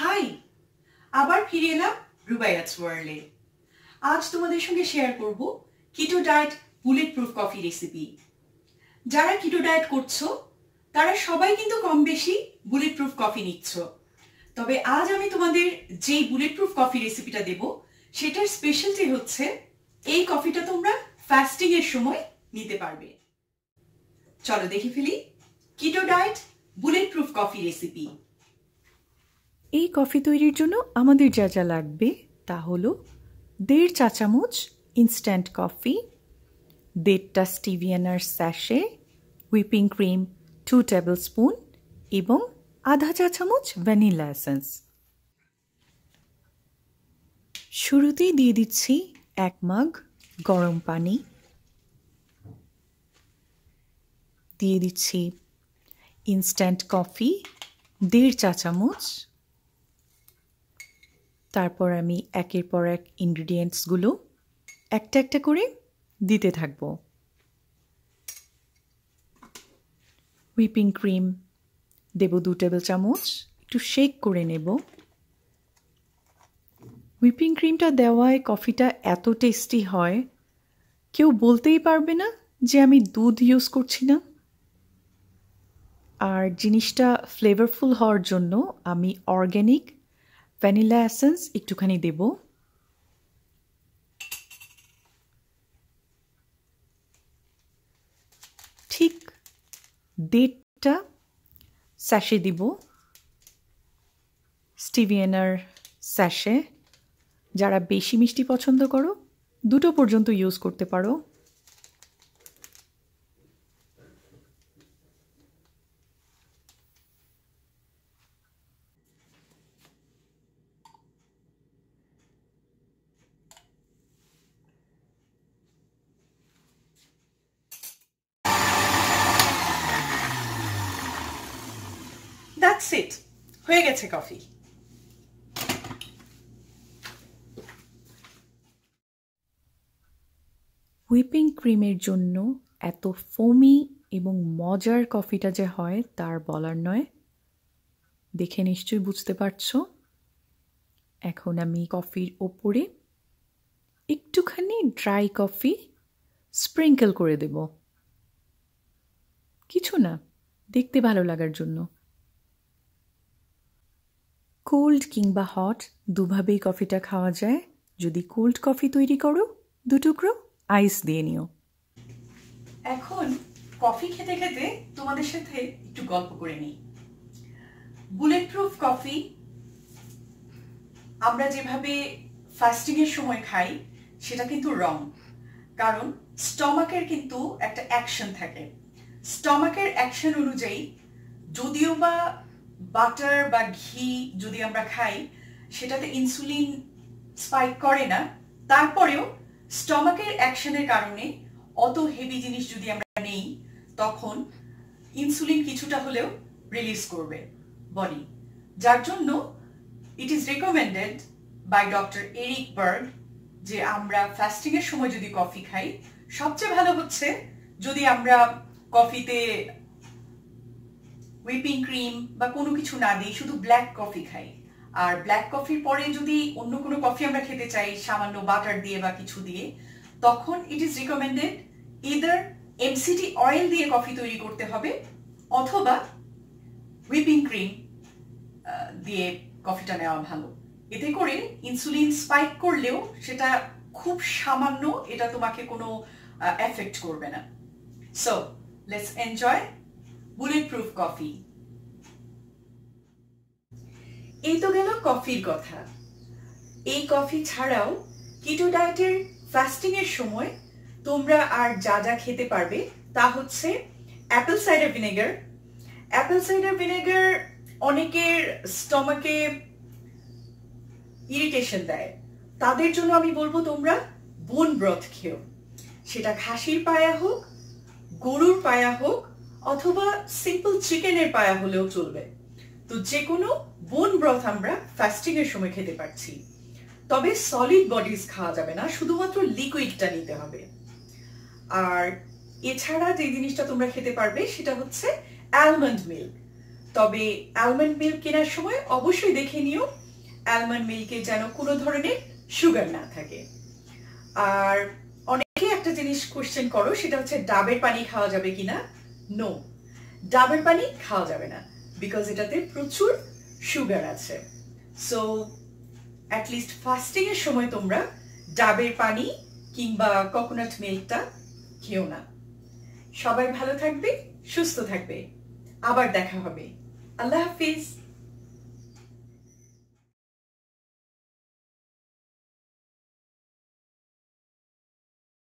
high আবার ফিরে এলাম রুবাইয়াত ওয়ার্ল্ডে আজ তোমাদের সঙ্গে শেয়ার করব keto diet bulletproof coffee recipe যারা কিটো ডায়েট করছো তারা সবাই কিন্তু কম বেশি বুলেট প্রুফ কফি নিচ্ছ তবে আজ আমি তোমাদের যেই বুলেট প্রুফ কফি রেসিপিটা দেব সেটার স্পেশালটি হচ্ছে এই কফিটা তোমরা ফাস্টিং এর সময় নিতে পারবে চলো দেখে ফেলি keto diet bulletproof coffee recipe এই কফি তৈরির জন্য আমাদের যা যা লাগবে তা হলো দেড় চা চামচ ইনস্ট্যান্ট কফি দেড়টা স্টিভিয়ানার sachet whipping cream two tablespoon এবং আধা চা চামচ ভ্যানিলা এসেন্স শুরুতেই দিয়ে দিচ্ছি এক মাগ গরম পানি দিয়ে দিচ্ছি ইনস্ট্যান্ট কফি দেড় চা চামচ তারপর আমি একের পর এক ইনগ্রিডিয়েন্টসগুলো একটা একটা করে দিতে থাকব হুইপিং ক্রিম দেব দু টেবিল চামচ একটু শেক করে নেব হুইপিং ক্রিমটা দেওয়ায় কফিটা এত টেস্টি হয় কেউ বলতেই পারবে না যে আমি দুধ ইউজ করছি না আর জিনিসটা ফ্লেভারফুল হওয়ার জন্য আমি অর্গ্যানিক ভ্যানিলা অ্যাসেন্স একটুখানি দেব ঠিক দেড়টা স্যাশে দিব স্টিভিয়েনার স্যাশে যারা বেশি মিষ্টি পছন্দ করো দুটো পর্যন্ত ইউজ করতে পারো দ্যাটস হয়ে গেছে কফি হুইপিং ক্রিমের জন্য এত ফোমি এবং মজার কফিটা যে হয় তার বলার নয় দেখে নিশ্চয়ই বুঝতে পারছো এখন আমি কফির ওপরে একটুখানি ড্রাই কফি স্প্রিঙ্কেল করে দেব কিছু না দেখতে ভালো লাগার জন্য কোল্ড কিংবা হট দুভাবেই কফিটা খাওয়া যায় যদি কোল্ড কফি তৈরি করো দু টুকরো আইস দিয়ে নিও এখন কফি খেতে খেতে তোমাদের সাথে একটু গল্প করে নিই বুলেট প্রুফ কফি আমরা যেভাবে ফাস্টিংয়ের সময় খাই সেটা কিন্তু রং কারণ স্টমাকের কিন্তু একটা অ্যাকশন থাকে স্টমাকের অ্যাকশন অনুযায়ী যদিও বা বাটার বা ঘি যদি আমরা খাই সেটাতে ইনসুলিন স্পাইক করে না তারপরেও স্টমাকের অ্যাকশনের কারণে অত হেভি জিনিস যদি আমরা নেই তখন ইনসুলিন কিছুটা হলেও রিলিজ করবে বডি যার জন্য it is recommended by doctor Eric Berg যে আমরা ফাস্টিংয়ের সময় যদি কফি খাই সবচেয়ে ভালো হচ্ছে যদি আমরা কফিতে হুইপিং ক্রিম বা কোনো কিছু না দিই শুধু ব্ল্যাক কফি খাই আর ব্ল্যাক কফির পরে যদি অন্য কোনো কফি আমরা খেতে চাই সামান্য বাটার দিয়ে বা কিছু দিয়ে তখন it is recommended either MCT oil দিয়ে কফি তৈরি করতে হবে অথবা হুইপিং ক্রিম দিয়ে কফিটা নেওয়া ভালো এতে করে ইনসুলিন স্পাইক করলেও সেটা খুব সামান্য এটা তোমাকে কোনো এফেক্ট করবে না so let's enjoy bulletproof coffee এই তো গেল কফির কথা এই কফি ছাড়াও কিটো ডায়েটের ফাস্টিংয়ের সময় তোমরা আর যা যা খেতে পারবে তা হচ্ছে apple cider vinegar apple cider vinegar অনেকের স্টমাকে ইরিটেশন দেয় তাদের জন্য আমি বলবো তোমরা বোন ব্রথ খেও সেটা খাসির পায়া হোক গরুর পায়া হোক অথবা সিম্পল চিকেনের পায়া হলেও চলবে তো যে কোনো বোন ব্রথ আমরা ফাস্টিং এর সময় খেতে পারছি তবে সলিড বডিজ খাওয়া যাবে না শুধুমাত্র লিকুইডটা নিতে হবে আর এছাড়া যে জিনিসটা তোমরা খেতে পারবে সেটা হচ্ছে অ্যালমন্ড মিল্ক তবে অ্যালমন্ড মিল্ক কেনার সময় অবশ্যই দেখে নিও অ্যালমন্ড মিল্কে যেন কোনো ধরনের সুগার না থাকে আর অনেকে একটা জিনিস কোশ্চেন করো সেটা হচ্ছে ডাবের পানি খাওয়া যাবে কিনা নো ডাবের পানি খাওয়া যাবে না বিকজ এটাতে প্রচুর সুগার আছে সো অ্যাটলিস্ট ফাস্টিংয়ের সময় তোমরা ডাবের পানি কিংবা কোকোনাট মিল্কটা খেও না সবাই ভালো থাকবে সুস্থ থাকবে আবার দেখা হবে আল্লাহ হাফিজ